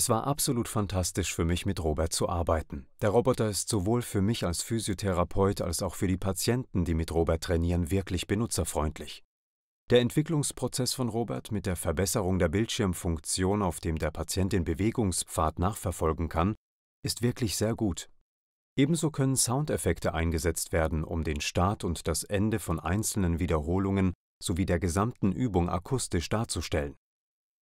Es war absolut fantastisch für mich, mit Robert zu arbeiten. Der Roboter ist sowohl für mich als Physiotherapeut als auch für die Patienten, die mit Robert trainieren, wirklich benutzerfreundlich. Der Entwicklungsprozess von Robert mit der Verbesserung der Bildschirmfunktion, auf dem der Patient den Bewegungspfad nachverfolgen kann, ist wirklich sehr gut. Ebenso können Soundeffekte eingesetzt werden, um den Start und das Ende von einzelnen Wiederholungen sowie der gesamten Übung akustisch darzustellen.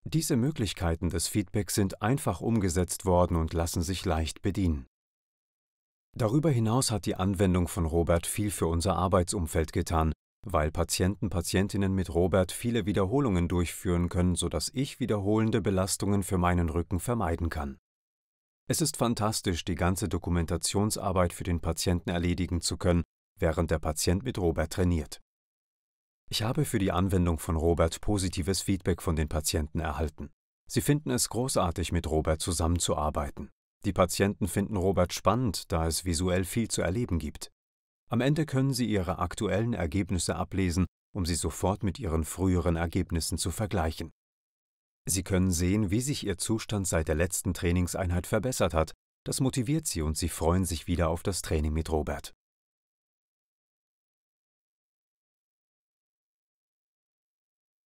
Diese Möglichkeiten des Feedbacks sind einfach umgesetzt worden und lassen sich leicht bedienen. Darüber hinaus hat die Anwendung von Robert viel für unser Arbeitsumfeld getan, weil Patienten, Patientinnen mit Robert viele Wiederholungen durchführen können, sodass ich wiederholende Belastungen für meinen Rücken vermeiden kann. Es ist fantastisch, die ganze Dokumentationsarbeit für den Patienten erledigen zu können, während der Patient mit Robert trainiert. Ich habe für die Anwendung von Robert positives Feedback von den Patienten erhalten. Sie finden es großartig, mit Robert zusammenzuarbeiten. Die Patienten finden Robert spannend, da es visuell viel zu erleben gibt. Am Ende können sie ihre aktuellen Ergebnisse ablesen, um sie sofort mit ihren früheren Ergebnissen zu vergleichen. Sie können sehen, wie sich ihr Zustand seit der letzten Trainingseinheit verbessert hat. Das motiviert sie und sie freuen sich wieder auf das Training mit Robert.